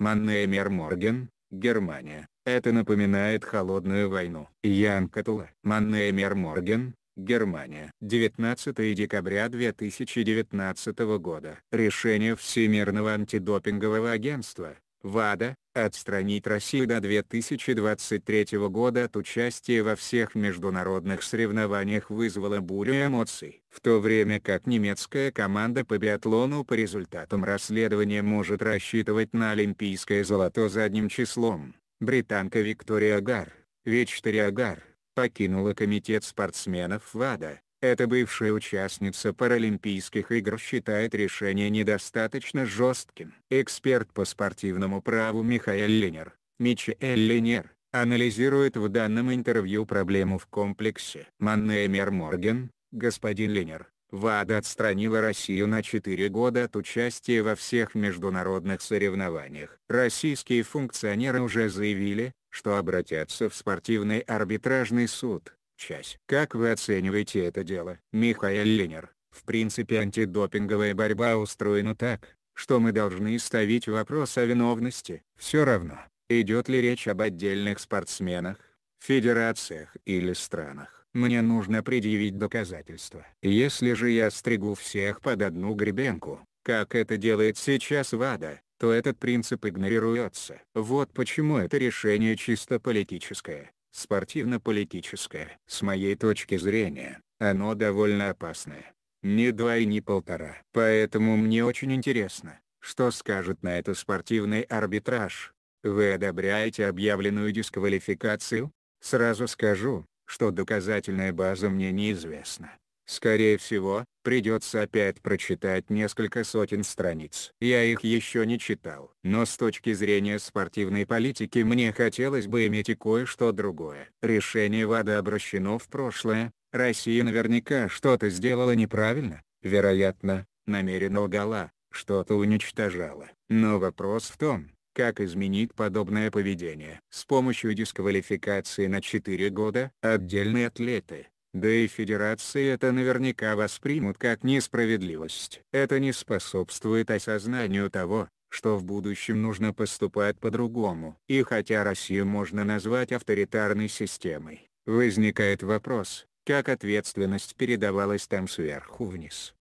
Маннеймер Морген, Германия. Это напоминает холодную войну. Ян Катула. Маннеймер Морген, Германия. 19 декабря 2019 года. Решение Всемирного антидопингового агентства, ВАДА, отстранить Россию до 2023 года от участия во всех международных соревнованиях вызвала бурю эмоций. В то время как немецкая команда по биатлону по результатам расследования может рассчитывать на олимпийское золото задним числом, британка Виктория Гар, Вечтори Агар, покинула комитет спортсменов ВАДА, эта бывшая участница Паралимпийских игр считает решение недостаточно жестким. Эксперт по спортивному праву Михаил Линер, Мичаэль Линер, анализирует в данном интервью проблему в комплексе. Маннеймер Морген, господин Линер, ВАДА отстранила Россию на 4 года от участия во всех международных соревнованиях. Российские функционеры уже заявили, что обратятся в спортивный арбитражный суд часть. Как вы оцениваете это дело? Михаил Ленер, в принципе антидопинговая борьба устроена так, что мы должны ставить вопрос о виновности. Все равно, идет ли речь об отдельных спортсменах, федерациях или странах. Мне нужно предъявить доказательства. Если же я стригу всех под одну гребенку, как это делает сейчас ВАДА, то этот принцип игнорируется. Вот почему это решение чисто политическое спортивно-политическое. С моей точки зрения, оно довольно опасное. Ни два и ни полтора. Поэтому мне очень интересно, что скажет на это спортивный арбитраж. Вы одобряете объявленную дисквалификацию? Сразу скажу, что доказательная база мне неизвестна. Скорее всего, придется опять прочитать несколько сотен страниц. Я их еще не читал. Но с точки зрения спортивной политики мне хотелось бы иметь и кое-что другое. Решение ВАДА обращено в прошлое. Россия наверняка что-то сделала неправильно. Вероятно, намеренно лгала, что-то уничтожала. Но вопрос в том, как изменить подобное поведение. С помощью дисквалификации на 4 года отдельные атлеты да и федерации это наверняка воспримут как несправедливость. Это не способствует осознанию того, что в будущем нужно поступать по-другому. И хотя Россию можно назвать авторитарной системой, возникает вопрос, как ответственность передавалась там сверху вниз.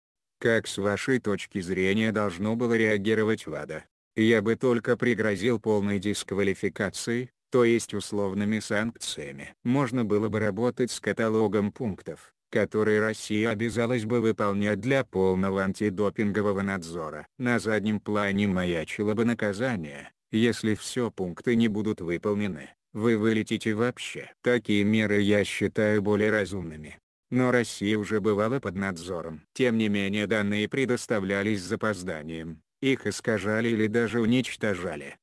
Как с вашей точки зрения должно было реагировать ВАДА? Я бы только пригрозил полной дисквалификацией, то есть условными санкциями. Можно было бы работать с каталогом пунктов, которые Россия обязалась бы выполнять для полного антидопингового надзора. На заднем плане маячило бы наказание, если все пункты не будут выполнены, вы вылетите вообще. Такие меры я считаю более разумными. Но Россия уже бывала под надзором. Тем не менее данные предоставлялись с запозданием, их искажали или даже уничтожали.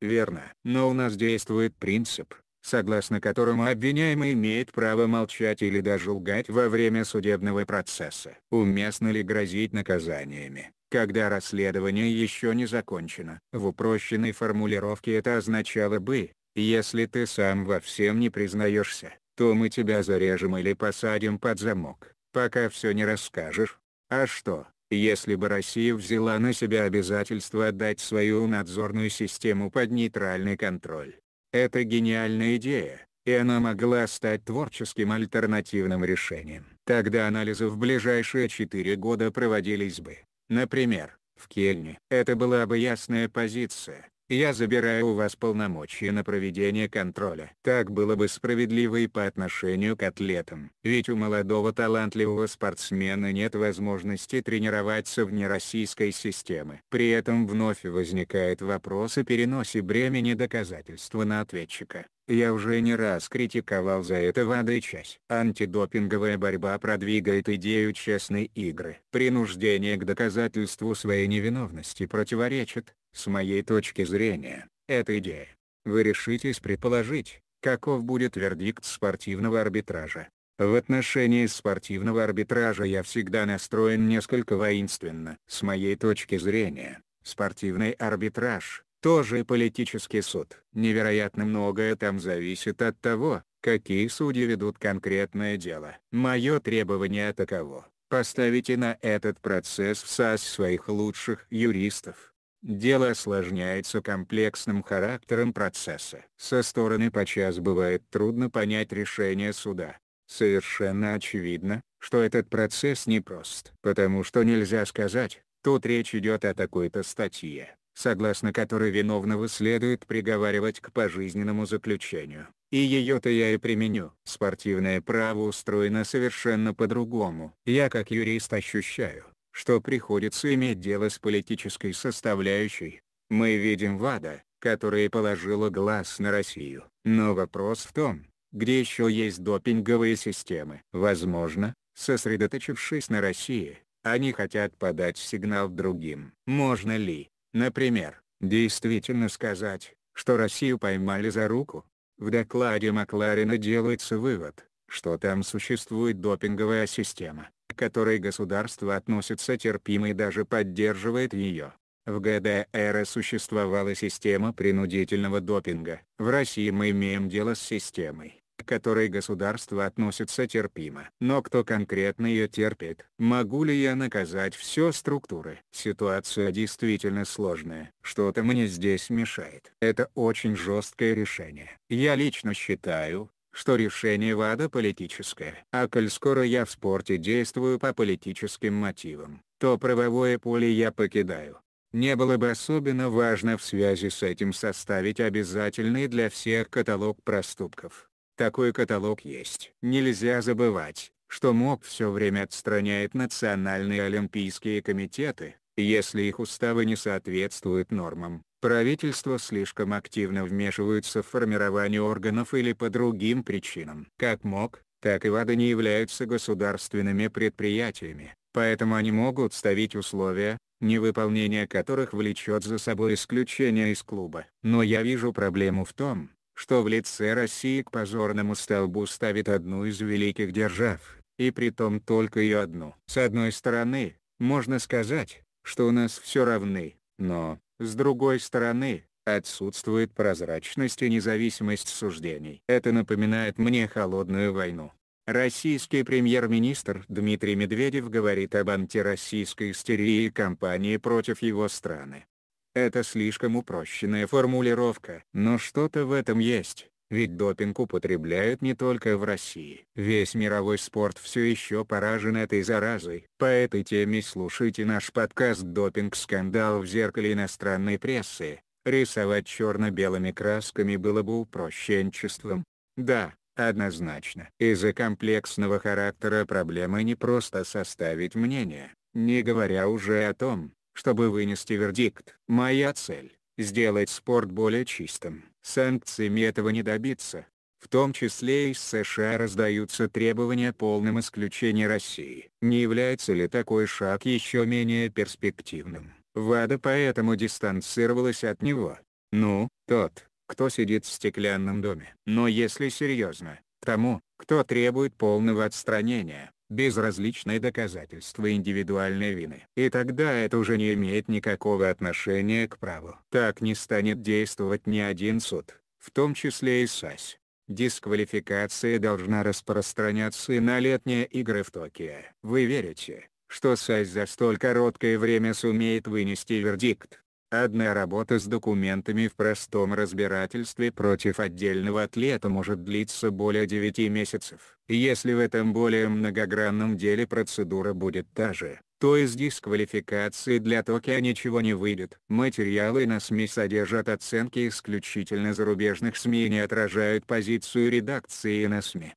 Верно. Но у нас действует принцип, согласно которому обвиняемый имеет право молчать или даже лгать во время судебного процесса. Уместно ли грозить наказаниями, когда расследование еще не закончено? В упрощенной формулировке это означало бы, если ты сам во всем не признаешься, то мы тебя зарежем или посадим под замок, пока все не расскажешь. А что, если бы Россия взяла на себя обязательство отдать свою надзорную систему под нейтральный контроль. Это гениальная идея, и она могла стать творческим альтернативным решением. Тогда анализы в ближайшие четыре года проводились бы. Например, в Кельне. Это была бы ясная позиция, я забираю у вас полномочия на проведение контроля. Так было бы справедливо и по отношению к атлетам. Ведь у молодого талантливого спортсмена нет возможности тренироваться вне российской системы. При этом вновь возникает вопрос о переносе бремени доказательства на ответчика. Я уже не раз критиковал за это ВАДА-часть. Антидопинговая борьба продвигает идею честной игры. Принуждение к доказательству своей невиновности противоречит, с моей точки зрения, этой идее. Вы решитесь предположить, каков будет вердикт спортивного арбитража. В отношении спортивного арбитража я всегда настроен несколько воинственно. С моей точки зрения, спортивный арбитраж тоже политический суд. Невероятно многое там зависит от того, какие судьи ведут конкретное дело. Мое требование таково. Поставите на этот процесс в САС своих лучших юристов. Дело осложняется комплексным характером процесса. Со стороны подчас бывает трудно понять решение суда. Совершенно очевидно, что этот процесс непрост. Потому что нельзя сказать, тут речь идет о такой-то статье, согласно которой виновного следует приговаривать к пожизненному заключению. И ее-то я и применю. Спортивное право устроено совершенно по-другому. Я как юрист ощущаю, что приходится иметь дело с политической составляющей. Мы видим ВАДА, которая положила глаз на Россию. Но вопрос в том, где еще есть допинговые системы. Возможно, сосредоточившись на России, они хотят подать сигнал другим. Можно ли, Например, действительно сказать, что Россию поймали за руку? В докладе Макларина делается вывод, что там существует допинговая система, к которой государство относится терпимо и даже поддерживает ее. В ГДР существовала система принудительного допинга. В России мы имеем дело с системой которой государство относится терпимо. Но кто конкретно ее терпит? Могу ли я наказать все структуры? Ситуация действительно сложная, что-то мне здесь мешает. Это очень жесткое решение. Я лично считаю, что решение ВАДА политическое. А коль скоро я в спорте действую по политическим мотивам, то правовое поле я покидаю. Не было бы особенно важно в связи с этим составить обязательный для всех каталог проступков. Такой каталог есть. Нельзя забывать, что МОК все время отстраняет национальные олимпийские комитеты, если их уставы не соответствуют нормам. Правительство слишком активно вмешивается в формирование органов или по другим причинам. Как МОК, так и ВАДА не являются государственными предприятиями, поэтому они могут ставить условия, невыполнение которых влечет за собой исключение из клуба. Но я вижу проблему в том, что в лице России к позорному столбу ставит одну из великих держав, и притом только ее одну. С одной стороны, можно сказать, что у нас все равны, но, с другой стороны, отсутствует прозрачность и независимость суждений. Это напоминает мне холодную войну. Российский премьер-министр Дмитрий Медведев говорит об антироссийской истерии и кампании против его страны. Это слишком упрощенная формулировка. Но что-то в этом есть. Ведь допинг употребляют не только в России. Весь мировой спорт все еще поражен этой заразой. По этой теме слушайте наш подкаст «Допинг-скандал в зеркале иностранной прессы». Рисовать черно-белыми красками было бы упрощенчеством. Да, однозначно. Из-за комплексного характера проблемы не просто составить мнение, не говоря уже о том, чтобы вынести вердикт. Моя цель – сделать спорт более чистым. Санкциями этого не добиться. В том числе из США раздаются требования о полном исключении России. Не является ли такой шаг еще менее перспективным? ВАДА поэтому дистанцировалась от него. Ну, тот, кто сидит в стеклянном доме. Но если серьезно, тому, кто требует полного отстранения, безразличное доказательство индивидуальной вины. И тогда это уже не имеет никакого отношения к праву. Так не станет действовать ни один суд, в том числе и САС. Дисквалификация должна распространяться и на летние игры в Токио. Вы верите, что САС за столь короткое время сумеет вынести вердикт? Одна работа с документами в простом разбирательстве против отдельного атлета может длиться более 9 месяцев. Если в этом более многогранном деле процедура будет та же, то из дисквалификации для Токио ничего не выйдет. Материалы на СМИ содержат оценки исключительно зарубежных СМИ и не отражают позицию редакции на СМИ.